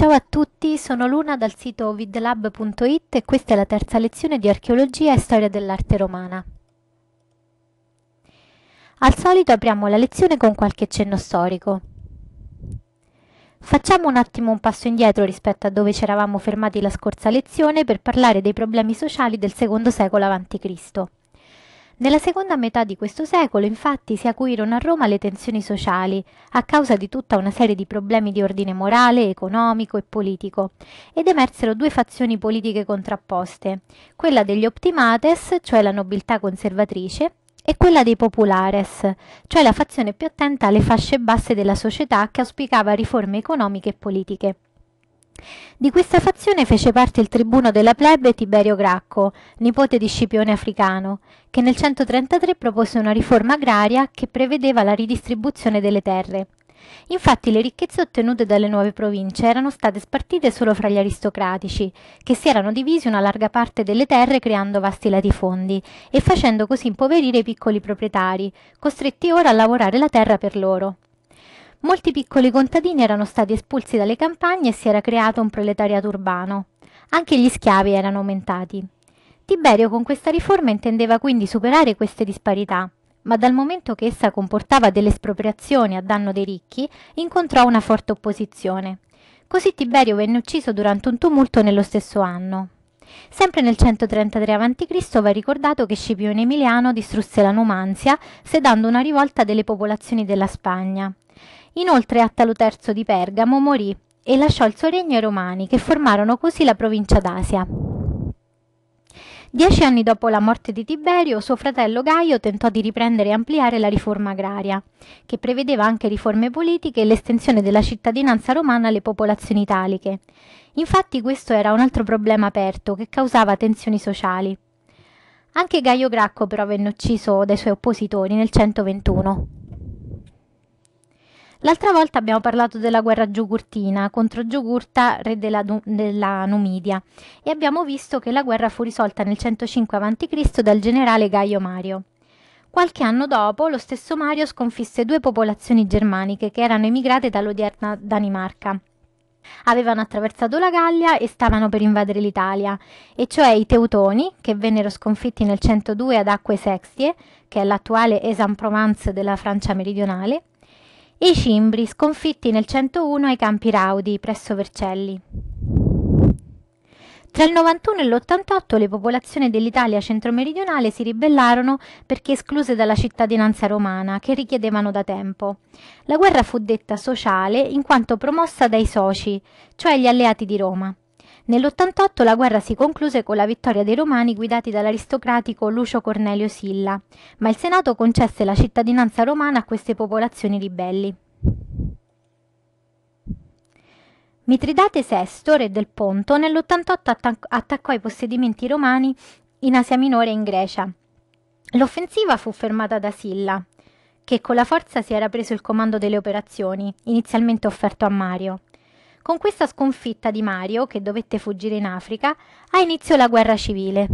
Ciao a tutti, sono Luna dal sito vidlab.it e questa è la terza lezione di archeologia e storia dell'arte romana. Al solito apriamo la lezione con qualche cenno storico. Facciamo un attimo un passo indietro rispetto a dove ci eravamo fermati la scorsa lezione per parlare dei problemi sociali del secondo secolo a.C. Nella seconda metà di questo secolo, infatti, si acuirono a Roma le tensioni sociali, a causa di tutta una serie di problemi di ordine morale, economico e politico, ed emersero due fazioni politiche contrapposte, quella degli optimates, cioè la nobiltà conservatrice, e quella dei populares, cioè la fazione più attenta alle fasce basse della società che auspicava riforme economiche e politiche. Di questa fazione fece parte il tribuno della plebe Tiberio Gracco, nipote di Scipione Africano, che nel 133 propose una riforma agraria che prevedeva la ridistribuzione delle terre. Infatti le ricchezze ottenute dalle nuove province erano state spartite solo fra gli aristocratici, che si erano divisi una larga parte delle terre creando vasti latifondi e facendo così impoverire i piccoli proprietari, costretti ora a lavorare la terra per loro. Molti piccoli contadini erano stati espulsi dalle campagne e si era creato un proletariato urbano. Anche gli schiavi erano aumentati. Tiberio con questa riforma intendeva quindi superare queste disparità, ma dal momento che essa comportava delle espropriazioni a danno dei ricchi, incontrò una forte opposizione. Così Tiberio venne ucciso durante un tumulto nello stesso anno. Sempre nel 133 a.C. va ricordato che Scipione Emiliano distrusse la Numanzia, sedando una rivolta delle popolazioni della Spagna. Inoltre Attalo III di Pergamo morì e lasciò il suo regno ai Romani, che formarono così la provincia d'Asia. Dieci anni dopo la morte di Tiberio, suo fratello Gaio tentò di riprendere e ampliare la riforma agraria, che prevedeva anche riforme politiche e l'estensione della cittadinanza romana alle popolazioni italiche. Infatti questo era un altro problema aperto che causava tensioni sociali. Anche Gaio Gracco però venne ucciso dai suoi oppositori nel 121, L'altra volta abbiamo parlato della guerra giugurtina contro Giugurta, re della, della Numidia, e abbiamo visto che la guerra fu risolta nel 105 a.C. dal generale Gaio Mario. Qualche anno dopo, lo stesso Mario sconfisse due popolazioni germaniche che erano emigrate dall'odierna Danimarca. Avevano attraversato la Gallia e stavano per invadere l'Italia, e cioè i Teutoni, che vennero sconfitti nel 102 ad Acque Sextie, che è l'attuale Aix-en-Provence della Francia meridionale, i Cimbri sconfitti nel 101 ai Campi Raudi presso Vercelli. Tra il 91 e l'88 le popolazioni dell'Italia centro-meridionale si ribellarono perché escluse dalla cittadinanza romana, che richiedevano da tempo. La guerra fu detta sociale in quanto promossa dai soci, cioè gli alleati di Roma. Nell'88 la guerra si concluse con la vittoria dei romani guidati dall'aristocratico Lucio Cornelio Silla, ma il Senato concesse la cittadinanza romana a queste popolazioni ribelli. Mitridate VI, re del Ponto, nell'88 attaccò i possedimenti romani in Asia Minore e in Grecia. L'offensiva fu fermata da Silla, che con la forza si era preso il comando delle operazioni, inizialmente offerto a Mario. Con questa sconfitta di Mario, che dovette fuggire in Africa, ha inizio la guerra civile.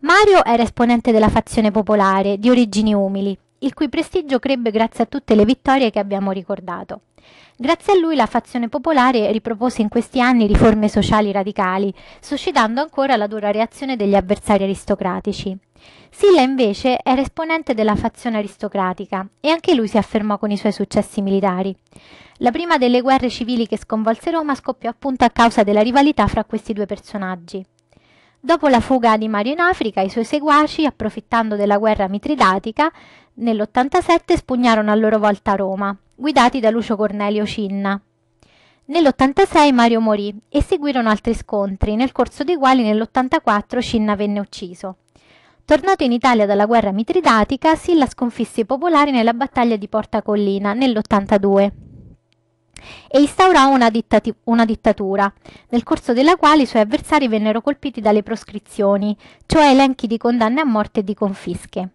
Mario era esponente della fazione popolare, di origini umili, il cui prestigio crebbe grazie a tutte le vittorie che abbiamo ricordato. Grazie a lui la fazione popolare ripropose in questi anni riforme sociali radicali, suscitando ancora la dura reazione degli avversari aristocratici. Silla invece era esponente della fazione aristocratica e anche lui si affermò con i suoi successi militari. La prima delle guerre civili che sconvolse Roma scoppiò appunto a causa della rivalità fra questi due personaggi. Dopo la fuga di Mario in Africa, i suoi seguaci, approfittando della guerra mitridatica, nell'87 spugnarono a loro volta Roma, guidati da Lucio Cornelio Cinna. Nell'86 Mario morì e seguirono altri scontri, nel corso dei quali nell'84 Cinna venne ucciso. Tornato in Italia dalla guerra mitridatica, Silla sconfisse i popolari nella battaglia di Porta Collina nell'82 e instaurò una, dittati- una, dittatura, nel corso della quale i suoi avversari vennero colpiti dalle proscrizioni, cioè elenchi di condanne a morte e di confische.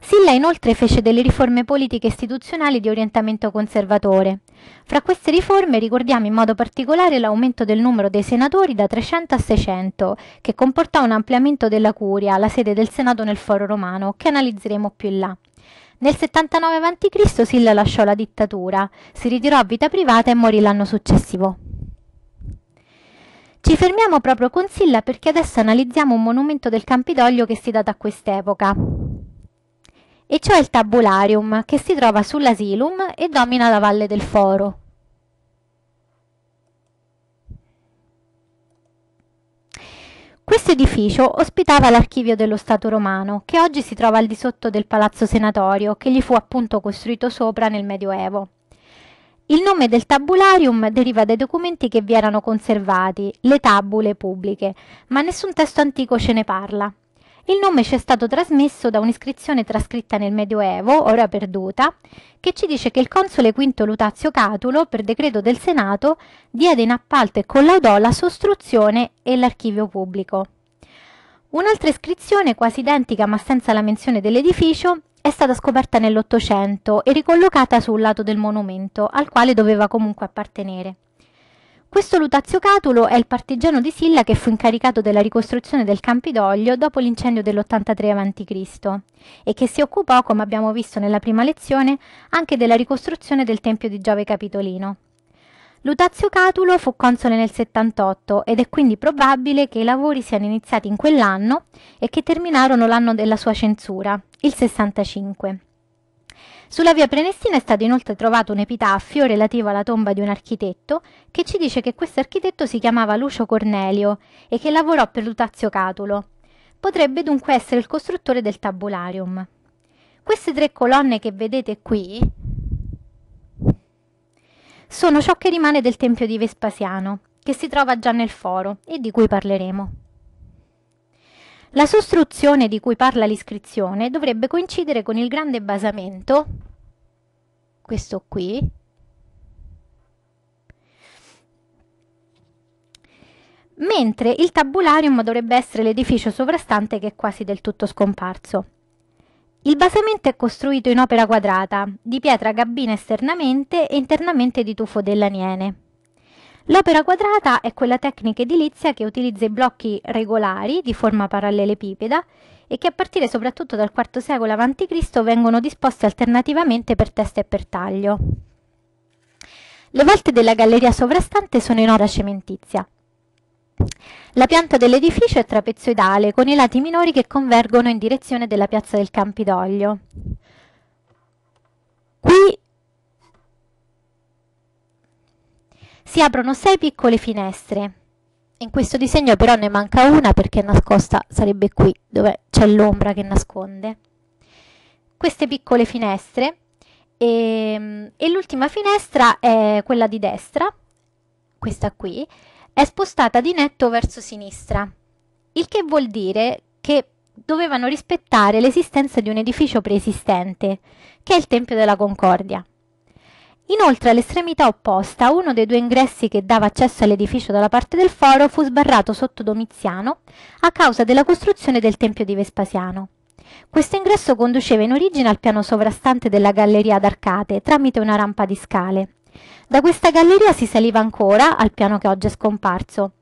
Silla inoltre fece delle riforme politiche istituzionali di orientamento conservatore. Fra queste riforme ricordiamo in modo particolare l'aumento del numero dei senatori da 300 a 600, che comportò un ampliamento della Curia, la sede del Senato nel Foro Romano, che analizzeremo più in là. Nel 79 a.C. Silla lasciò la dittatura, si ritirò a vita privata e morì l'anno successivo. Ci fermiamo proprio con Silla perché adesso analizziamo un monumento del Campidoglio che si data a quest'epoca e cioè il Tabularium che si trova sull'Asilum e domina la Valle del Foro. Questo edificio ospitava l'archivio dello Stato romano, che oggi si trova al di sotto del Palazzo Senatorio, che gli fu appunto costruito sopra nel Medioevo. Il nome del tabularium deriva dai documenti che vi erano conservati, le tabule pubbliche, ma nessun testo antico ce ne parla. Il nome ci è stato trasmesso da un'iscrizione trascritta nel Medioevo, ora perduta, che ci dice che il console Quinto Lutazio Catulo, per decreto del Senato, diede in appalto e collaudò la sostruzione e l'archivio pubblico. Un'altra iscrizione, quasi identica ma senza la menzione dell'edificio, è stata scoperta nell'Ottocento e ricollocata sul lato del monumento, al quale doveva comunque appartenere. Questo Lutazio Catulo è il partigiano di Silla che fu incaricato della ricostruzione del Campidoglio dopo l'incendio dell'83 a.C. e che si occupò, come abbiamo visto nella prima lezione, anche della ricostruzione del Tempio di Giove Capitolino. Lutazio Catulo fu console nel 78 ed è quindi probabile che i lavori siano iniziati in quell'anno e che terminarono l'anno della sua censura, il 65. Sulla via Prenestina è stato inoltre trovato un epitaffio relativo alla tomba di un architetto che ci dice che questo architetto si chiamava Lucio Cornelio e che lavorò per Lutazio Catulo. Potrebbe dunque essere il costruttore del tabularium. Queste tre colonne che vedete qui sono ciò che rimane del Tempio di Vespasiano, che si trova già nel foro e di cui parleremo. La sostruzione di cui parla l'iscrizione dovrebbe coincidere con il grande basamento, questo qui, mentre il tabularium dovrebbe essere l'edificio sovrastante che è quasi del tutto scomparso. Il basamento è costruito in opera quadrata, di pietra gabbina esternamente e internamente di tufo dell'aniene. L'opera quadrata è quella tecnica edilizia che utilizza i blocchi regolari di forma parallelepipeda e che a partire soprattutto dal IV secolo a.C. vengono disposti alternativamente per testa e per taglio. Le volte della galleria sovrastante sono in ora cementizia. La pianta dell'edificio è trapezoidale, con i lati minori che convergono in direzione della piazza del Campidoglio. si aprono sei piccole finestre. In questo disegno però ne manca una perché è nascosta sarebbe qui, dove c'è l'ombra che nasconde. Queste piccole finestre e, ehm, e l'ultima finestra è quella di destra, questa qui, è spostata di netto verso sinistra, il che vuol dire che dovevano rispettare l'esistenza di un edificio preesistente, che è il Tempio della Concordia. Inoltre all'estremità opposta uno dei due ingressi che dava accesso all'edificio dalla parte del foro fu sbarrato sotto Domiziano a causa della costruzione del Tempio di Vespasiano. Questo ingresso conduceva in origine al piano sovrastante della galleria d'arcate tramite una rampa di scale. Da questa galleria si saliva ancora al piano che oggi è scomparso.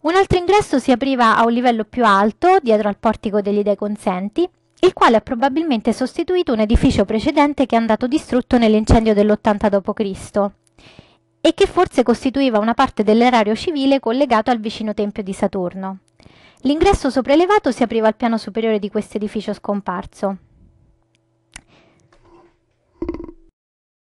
Un altro ingresso si apriva a un livello più alto, dietro al portico degli Dei Consenti, il quale ha probabilmente sostituito un edificio precedente che è andato distrutto nell'incendio dell'80 d.C. e che forse costituiva una parte dell'erario civile collegato al vicino tempio di Saturno. L'ingresso sopraelevato si apriva al piano superiore di questo edificio scomparso.